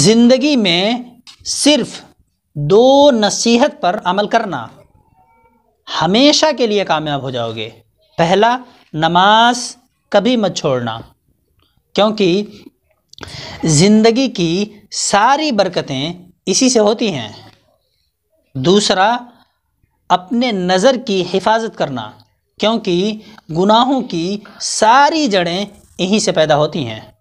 ज़िंदगी में सिर्फ दो नसीहत पर अमल करना हमेशा के लिए कामयाब हो जाओगे पहला नमाज कभी मत छोड़ना क्योंकि ज़िंदगी की सारी बरकतें इसी से होती हैं दूसरा अपने नज़र की हिफाजत करना क्योंकि गुनाहों की सारी जड़ें यहीं से पैदा होती हैं